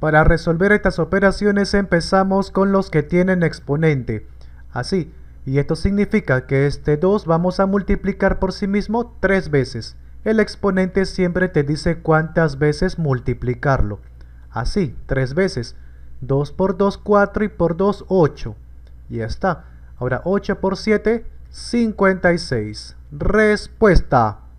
Para resolver estas operaciones empezamos con los que tienen exponente. Así, y esto significa que este 2 vamos a multiplicar por sí mismo 3 veces. El exponente siempre te dice cuántas veces multiplicarlo. Así, 3 veces. 2 por 2, 4 y por 2, 8. Ya está. Ahora 8 por 7, 56. Respuesta.